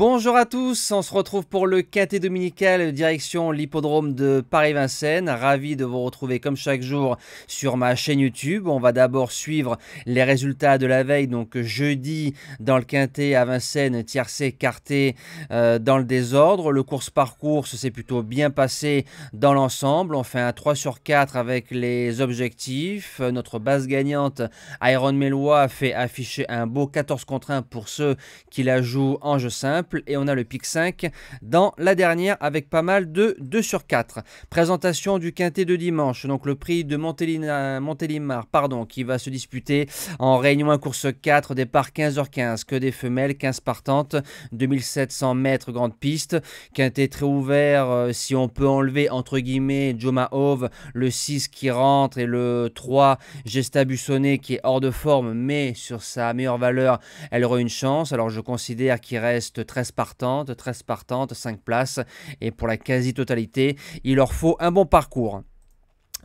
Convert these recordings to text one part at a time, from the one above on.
Bonjour à tous, on se retrouve pour le Quintet dominical direction l'hippodrome de Paris-Vincennes. Ravi de vous retrouver comme chaque jour sur ma chaîne YouTube. On va d'abord suivre les résultats de la veille, donc jeudi dans le quintet à Vincennes, tiercé, quarté euh, dans le désordre. Le course par course s'est plutôt bien passé dans l'ensemble. On fait un 3 sur 4 avec les objectifs. Notre base gagnante Iron Melois fait afficher un beau 14 contre 1 pour ceux qui la jouent en jeu simple et on a le pic 5 dans la dernière avec pas mal de 2 sur 4. Présentation du quintet de dimanche, donc le prix de Montélimar pardon, qui va se disputer en réunion 1 course 4, départ 15h15, que des femelles, 15 partantes, 2700 mètres grande piste, quintet très ouvert euh, si on peut enlever entre guillemets Joma Hove, le 6 qui rentre et le 3 Gesta Bussonnet qui est hors de forme mais sur sa meilleure valeur elle aura une chance. Alors je considère qu'il reste très 13 partantes, 13 partantes, 5 places. Et pour la quasi-totalité, il leur faut un bon parcours.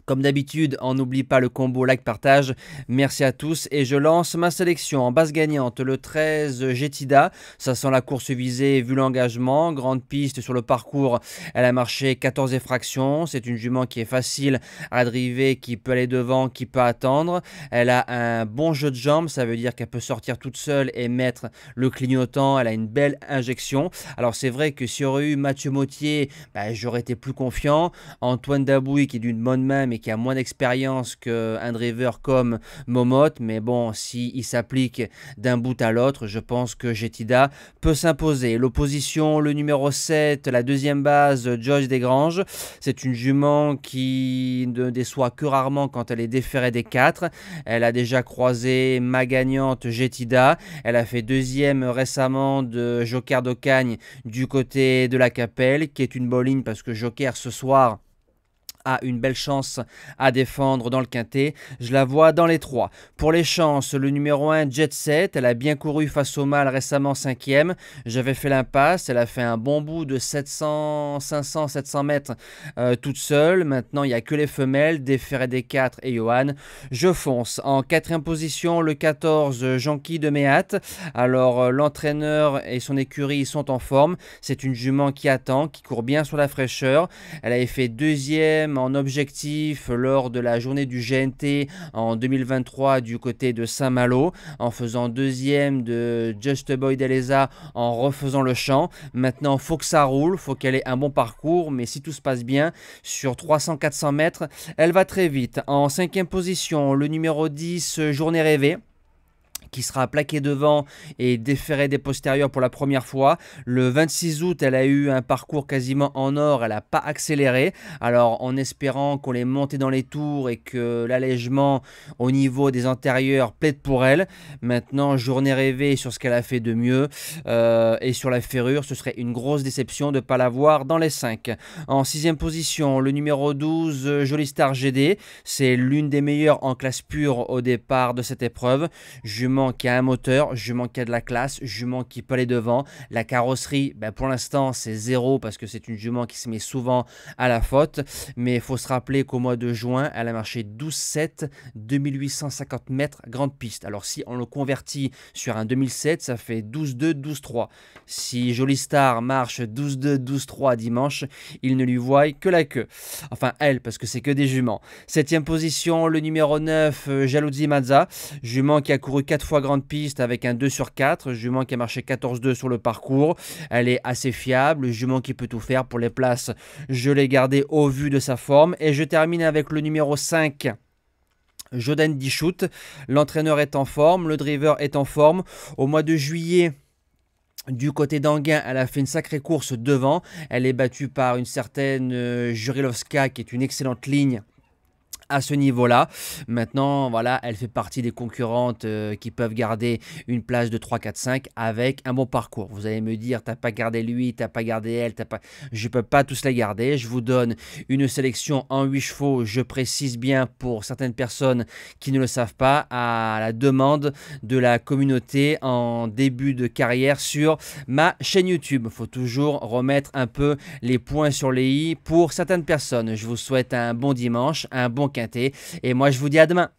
Comme d'habitude, on n'oublie pas le combo like-partage. Merci à tous et je lance ma sélection en base gagnante. Le 13 Jetida, ça sent la course visée vu l'engagement. Grande piste sur le parcours, elle a marché 14 effractions. C'est une jument qui est facile à driver, qui peut aller devant, qui peut attendre. Elle a un bon jeu de jambes, ça veut dire qu'elle peut sortir toute seule et mettre le clignotant. Elle a une belle injection. Alors c'est vrai que si aurait eu Mathieu Mottier, ben, j'aurais été plus confiant. Antoine Daboui qui est d'une bonne main qui a moins d'expérience qu'un driver comme Momot. Mais bon, s'il il s'applique d'un bout à l'autre, je pense que Jetida peut s'imposer. L'opposition, le numéro 7, la deuxième base, Joyce Desgranges. C'est une jument qui ne déçoit que rarement quand elle est déférée des 4. Elle a déjà croisé ma gagnante Jetida. Elle a fait deuxième récemment de Joker d'Ocagne du côté de la Capelle, qui est une ligne parce que Joker ce soir a une belle chance à défendre dans le quintet. Je la vois dans les trois. Pour les chances, le numéro 1, Jet Set, elle a bien couru face au mal récemment cinquième. J'avais fait l'impasse, elle a fait un bon bout de 700, 500, 700 mètres euh, toute seule. Maintenant, il n'y a que les femelles, des ferrets des 4 et Johan. Je fonce. En quatrième position, le 14, Janky de Mehat Alors, euh, l'entraîneur et son écurie sont en forme. C'est une jument qui attend, qui court bien sur la fraîcheur. Elle avait fait deuxième en objectif lors de la journée du GNT en 2023 du côté de Saint-Malo, en faisant deuxième de Just Boy d'Alesa en refaisant le champ. Maintenant, faut que ça roule, faut qu'elle ait un bon parcours, mais si tout se passe bien, sur 300-400 mètres, elle va très vite. En cinquième position, le numéro 10, Journée rêvée qui sera plaqué devant et déféré des postérieurs pour la première fois. Le 26 août, elle a eu un parcours quasiment en or, elle n'a pas accéléré. Alors en espérant qu'on les montée dans les tours et que l'allègement au niveau des antérieurs plaide pour elle. Maintenant, journée rêvée sur ce qu'elle a fait de mieux euh, et sur la ferrure, ce serait une grosse déception de ne pas voir dans les 5. En sixième position, le numéro 12, Jolie Star GD. C'est l'une des meilleures en classe pure au départ de cette épreuve. Jument qui a un moteur, jument qui a de la classe, jument qui peut aller devant. La carrosserie, ben, pour l'instant, c'est zéro parce que c'est une jument qui se met souvent à la faute. Mais il faut se rappeler qu'au mois de juin, elle a marché 12-7, 2850 mètres, grande piste. Alors si on le convertit sur un 2007, ça fait 12-2-12-3. Si Jolie Star marche 12-2-12-3 dimanche, il ne lui voit que la queue. Enfin, elle, parce que c'est que des juments. Septième position, le numéro 9, euh, Jalousie Mazza, jument qui a couru 4 fois grande piste avec un 2 sur 4, jument qui a marché 14-2 sur le parcours. Elle est assez fiable, jument qui peut tout faire pour les places. Je l'ai gardé au vu de sa forme. Et je termine avec le numéro 5. Joden Dichout l'entraîneur est en forme, le driver est en forme. Au mois de juillet, du côté d'Anguin, elle a fait une sacrée course devant. Elle est battue par une certaine euh, Jurilovska, qui est une excellente ligne à ce niveau-là. Maintenant, voilà, elle fait partie des concurrentes euh, qui peuvent garder une place de 3, 4, 5 avec un bon parcours. Vous allez me dire, t'as pas gardé lui, t'as pas gardé elle, t'as pas... Je peux pas tous les garder. Je vous donne une sélection en 8 chevaux. Je précise bien pour certaines personnes qui ne le savent pas, à la demande de la communauté en début de carrière sur ma chaîne YouTube. Faut toujours remettre un peu les points sur les i pour certaines personnes. Je vous souhaite un bon dimanche, un bon et moi, je vous dis à demain.